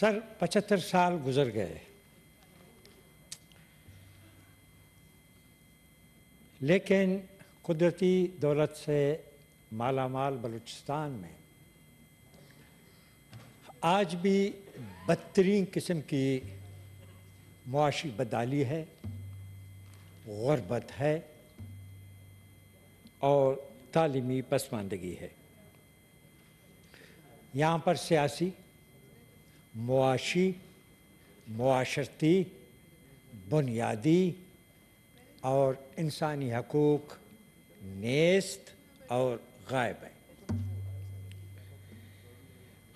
sir पचहत्तर साल गुजर गए लेकिन कुदरती दौलत से मालामाल बलूचिस्तान में आज भी बदतरीन किस्म की मुआशी बदाली है गुरबत है और तालीमी पसमानदगी है यहाँ पर सियासी मुआशी मुआशरती बुनियादी और इंसानी हकूक़ नेस्त और गायब है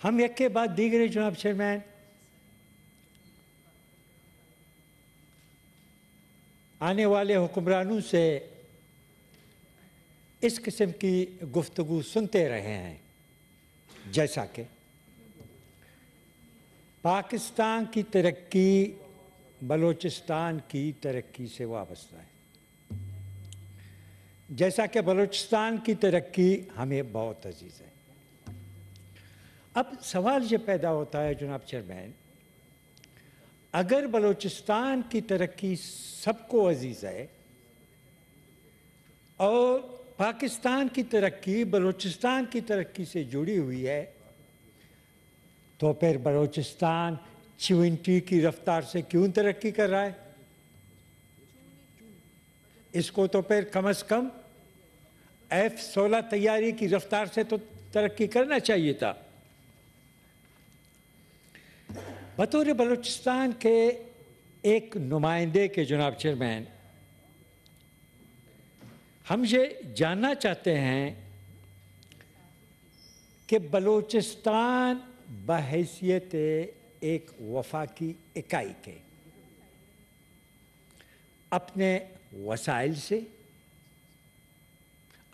हम एक के बाद दीगरे जनाब चेयरमैन आने वाले हुक्मरानों से इस किस्म की गुफ्तगु सुनते रहे हैं जैसा कि पाकिस्तान की तरक्की बलूचिस्तान की तरक्की से वाबस्ता है जैसा कि बलूचिस्तान की तरक्की हमें बहुत अजीज़ है अब सवाल ये पैदा होता है जनाब चेयरमैन अगर बलूचिस्तान की तरक्की सबको अजीज़ है और पाकिस्तान की तरक्की बलूचिस्तान की तरक्की से जुड़ी हुई है तो फिर बलोचिस्तान चिविंटी की रफ्तार से क्यों तरक्की कर रहा है इसको तो फिर कम अज कम एफ सोलह तैयारी की रफ्तार से तो तरक्की करना चाहिए था बतौर बलूचिस्तान के एक नुमाइंदे के जनाब चेयरमैन हम ये जानना चाहते हैं कि बलूचिस्तान बहसीत एक वफा की इकाई के अपने वसाइल से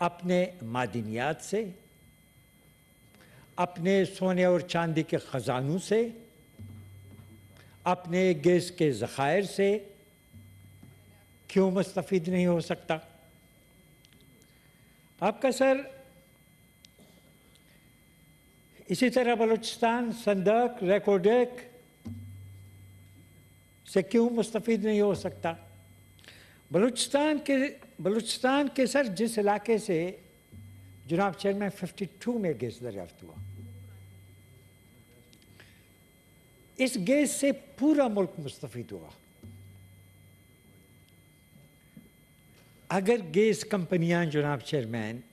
अपने मादनियात से अपने सोने और चांदी के ख़जानों से अपने गैस के ज़ख़ायर से क्यों मुस्तफ़ नहीं हो सकता आपका सर इसी तरह बलूचिस्तान संदक रेकोडेक से क्यों मुस्तफ़ नहीं हो सकता बलूचिस्तान के बलूचिस्तान के सर जिस इलाके से जनाब चेयरमैन 52 में गैस दरियाफ्त हुआ इस गैस से पूरा मुल्क मुस्तफ़ हुआ अगर गैस कंपनियां जनाब चेयरमैन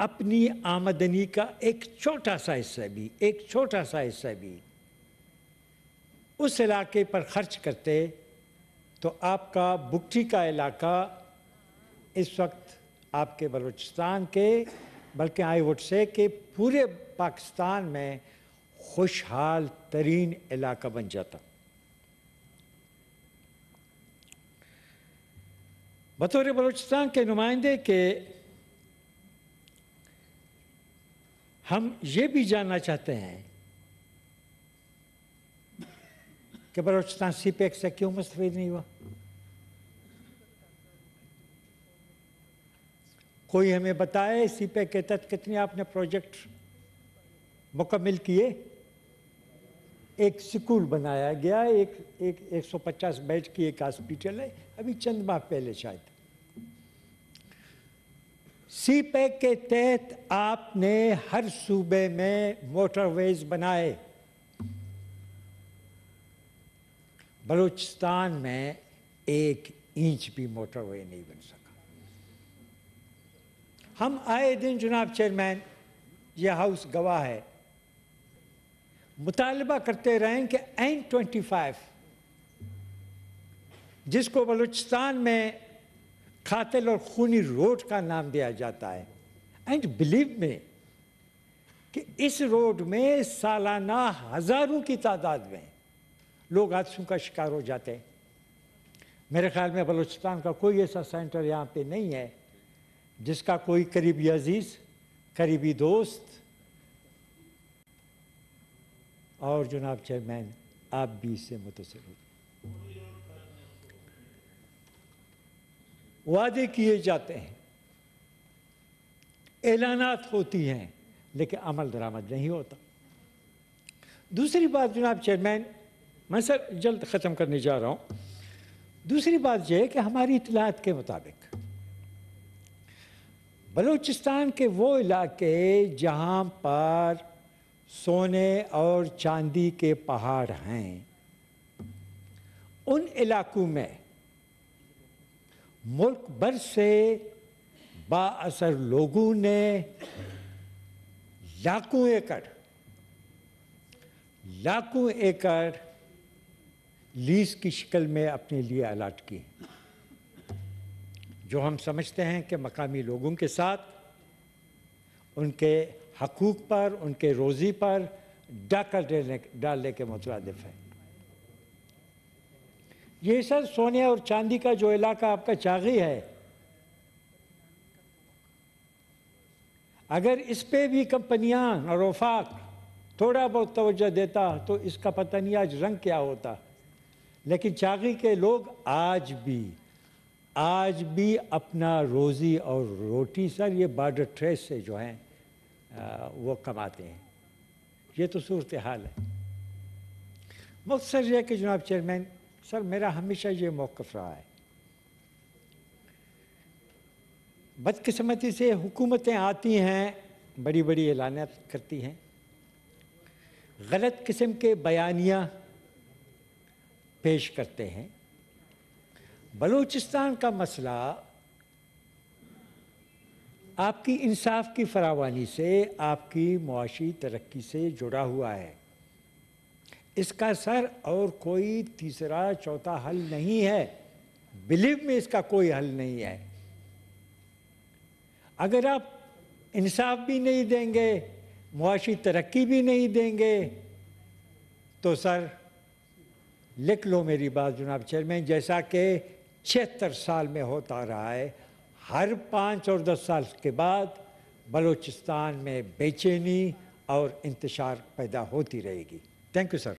अपनी आमदनी का एक छोटा सा हिस्सा भी एक छोटा सा हिस्सा भी उस इलाके पर खर्च करते तो आपका बुट्टी का इलाका इस वक्त आपके बलूचिस्तान के बल्कि आई वुड से के पूरे पाकिस्तान में खुशहाल तरीन इलाका बन जाता बतौर बलूचिस्तान के नुमाइंदे के हम ये भी जानना चाहते हैं कि बलोचिस्तान सी पैक से क्यों मुस्तफेद नहीं हुआ कोई हमें बताए सी पैक के तहत कितने आपने प्रोजेक्ट मुकम्मल किए एक स्कूल बनाया गया एक एक 150 बेड की एक हॉस्पिटल है अभी चंद माह पहले शायद सी पैक के तहत आपने हर सूबे में मोटरवेज बनाए बलूचिस्तान में एक इंच भी मोटरवे नहीं बन सका हम आए दिन जनाब चेयरमैन यह हाउस गवाह है मुतालबा करते रहें कि एन ट्वेंटी फाइव जिसको बलूचिस्तान में कातिल और खूनी रोड का नाम दिया जाता है एंड बिलीव में कि इस रोड में सालाना हजारों की तादाद में लोग हादसों का शिकार हो जाते हैं मेरे ख्याल में बलूचिस्तान का कोई ऐसा सेंटर यहाँ पे नहीं है जिसका कोई करीबी अजीज़ करीबी दोस्त और जनाब चेयरमैन आप भी इससे मुतासर होते वादे किए जाते हैं ऐलानात होती हैं लेकिन अमल दरामद नहीं होता दूसरी बात जनाब चेयरमैन मैं सर जल्द ख़त्म करने जा रहा हूँ दूसरी बात यह है कि हमारी इतलात के मुताबिक बलूचिस्तान के वो इलाके जहाँ पर सोने और चांदी के पहाड़ हैं उन इलाकों में मुल्क भर से बासर लोगों ने लाखों एकड़ लाखों एकड़ लीज की शिकल में अपने लिए अलाट की जो हम समझते हैं कि मकामी लोगों के साथ उनके हकूक़ पर उनके रोज़ी पर डाका डालने के मुतरदफ़ है ये सर सोने और चांदी का जो इलाका आपका चागी है अगर इस पे भी कंपनियां और वफाक थोड़ा बहुत तोज्जो देता तो इसका पता नहीं आज रंग क्या होता लेकिन चागी के लोग आज भी आज भी अपना रोज़ी और रोटी सर ये बार्डर ट्रेस से जो हैं वो कमाते हैं ये तो सूरत हाल है मुख्तर यह कि जनाब चेयरमैन सर मेरा हमेशा ये मौक़ रहा है बदकस्मती से हुकूमतें आती हैं बड़ी बड़ी एलानियात करती हैं गलत किस्म के बयानिया पेश करते हैं बलूचिस्तान का मसला आपकी इंसाफ की फरावानी से आपकी मुआशी तरक्की से जुड़ा हुआ है इसका सर और कोई तीसरा चौथा हल नहीं है बिलीव में इसका कोई हल नहीं है अगर आप इंसाफ भी नहीं देंगे मुआशी तरक्की भी नहीं देंगे तो सर लिख लो मेरी बात जनाब चेयरमैन जैसा कि छिहत्तर साल में होता रहा है हर पाँच और दस साल के बाद बलूचिस्तान में बेचैनी और इंतशार पैदा होती रहेगी थैंक यू सर